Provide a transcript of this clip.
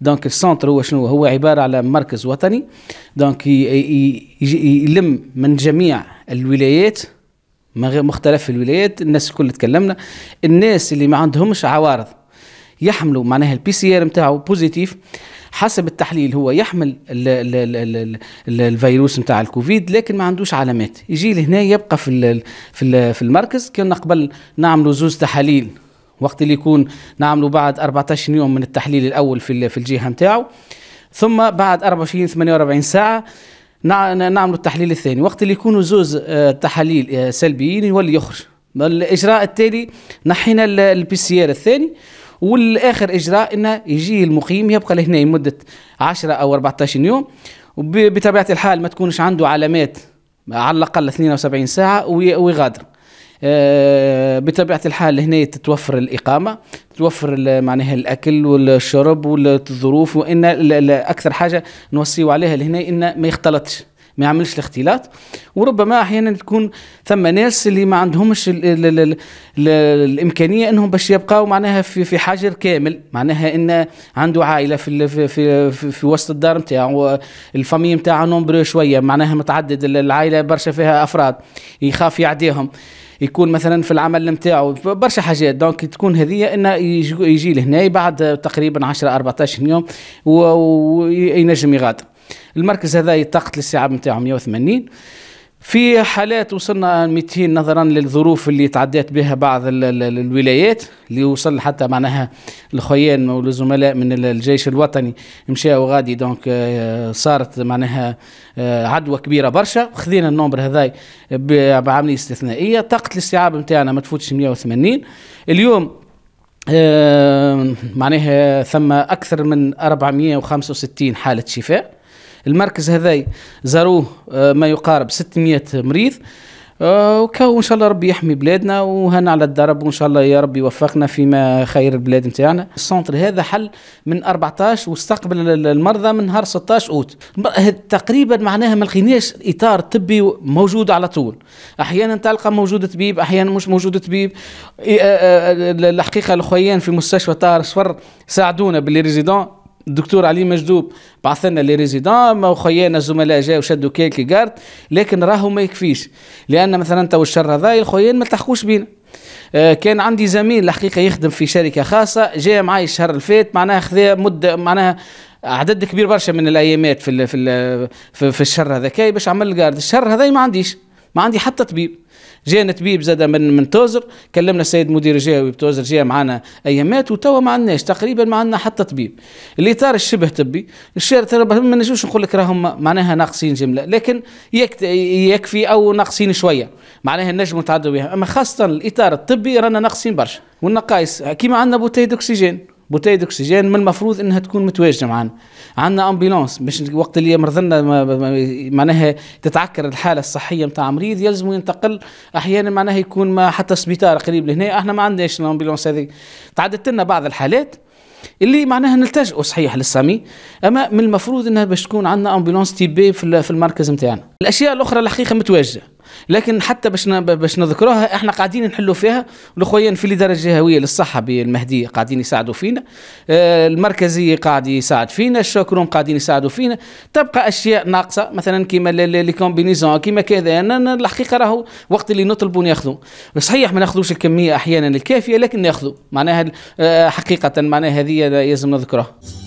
دونك السنتر هو شنو هو عباره على مركز وطني دونك يلم من جميع الولايات مختلف الولايات الناس الكل تكلمنا الناس اللي ما عندهمش عوارض يحملوا معناها البي سي ار نتاعو بوزيتيف حسب التحليل هو يحمل الـ الـ الـ الـ الـ الفيروس نتاع الكوفيد لكن ما عندوش علامات يجي لهنا يبقى في في, في المركز كنا قبل نعملوا زوز تحاليل وقت اللي يكون نعمله بعد 14 يوم من التحليل الاول في في الجهه نتاعو ثم بعد 24 48 ساعه نعملوا التحليل الثاني وقت اللي يكونوا زوز آه، تحاليل آه، سلبيين يولي يخرج الاجراء التالي نحينا البي سي ار الثاني والاخر اجراء انه يجي المقيم يبقى لهنا لمده 10 او 14 يوم وبطبيعه الحال ما تكونش عنده علامات على الاقل 72 ساعه ويغادر آه، بطبيعه الحال هنا تتوفر الاقامه توفر معناها الاكل والشرب والظروف وان اكثر حاجه نوصيو عليها لهنا ان ما يختلطش ما يعملش الاختلاط وربما احيانا تكون ثم ناس اللي ما عندهمش الـ الـ الـ الـ الامكانيه انهم باش يبقاو معناها في في حجر كامل معناها ان عنده عائله في في في, في وسط الدار نتاعو الفامي نتاعو نومبرو شويه معناها متعدد العائله برشا فيها افراد يخاف يعديهم يكون مثلا في العمل نتاعو برشا حاجات دونك تكون هذه انه يجي لهنا بعد تقريبا 10 14 يوم وينجم يغادر المركز هذا يتقط للسعاب نتاعو 180 في حالات وصلنا 200 نظرا للظروف اللي تعديت بها بعض الولايات اللي وصل حتى معناها الخيان والزملاء من الجيش الوطني مشاو غادي دونك آه، صارت معناها آه، عدوى كبيره برشا خذينا النومبر هذاي بعمليه استثنائيه طاقه الاستيعاب نتاعنا ما تفوتش 180 اليوم آه، معناها ثم اكثر من 465 حاله شفاء المركز هذا زاروه آه، ما يقارب 600 مريض آه، وكو ان شاء الله ربي يحمي بلادنا وهنا على الدرب وان شاء الله يا ربي يوفقنا فيما خير البلاد نتاعنا السونتر هذا حل من 14 واستقبل المرضى من نهار 16 اوت تقريبا معناها ما لقيناش اطار طبي موجود على طول احيانا تلقى موجود طبيب احيانا مش موجود طبيب آه، الحقيقه الاخوين في مستشفى طاهر صفر ساعدونا باللي ريزيدون الدكتور علي مجذوب بعث لنا لي ريزيدون وخيانا الزملاء جاوا شدوا كيك قارد لكن راهو ما يكفيش لان مثلا تو الشر هذا الخيان ما تلحقوش بينا آه، كان عندي زميل الحقيقه يخدم في شركه خاصه جاء معي الشهر الفات معناها خذا مده معناها عدد كبير برشا من الايامات في ال في في, الشر هذاك باش عمل الجارد الشر هذا ما عنديش ما عندي حتى طبيب جانا طبيب زاد من من توزر كلمنا السيد مدير جهوي بتوزر جاء معنا ايامات وتوا ما عندناش تقريبا ما عندنا حتى طبيب الاطار الشبه طبي الشارع ما نجمش نقول لك راهم معناها ناقصين جمله لكن يكفي او ناقصين شويه معناها النجم نتعدوا بها اما خاصه الاطار الطبي رانا ناقصين برشا والنقائص كيما عندنا بوتيد اكسجين بوتيد اكسجين من المفروض انها تكون متواجده معنا عندنا امبيلونس مش وقت اللي مرضنا معناها تتعكر الحاله الصحيه نتاع مريض يلزم ينتقل احيانا معناها يكون ما حتى سبيطار قريب لهنا احنا ما عندناش الامبيلونس هذه تعدت لنا بعض الحالات اللي معناها نلتجئ صحيح للسامي اما من المفروض انها باش تكون عندنا امبيلونس تي بي في المركز نتاعنا الاشياء الاخرى الحقيقه متواجده لكن حتى باش باش نذكروها احنا قاعدين نحلوا فيها الاخوين في الاداره الجهويه للصحه بالمهدي قاعدين يساعدوا فينا آه، المركزي قاعد يساعد فينا الشكرون قاعدين يساعدوا فينا تبقى اشياء ناقصه مثلا كيما لي كومبينيزون كيما كذا يعني الحقيقه راهو وقت اللي نطلبوا ناخذوا صحيح ما ناخذوش الكميه احيانا الكافيه لكن ناخذوا معناها آه، حقيقه معناها هذه لازم نذكرها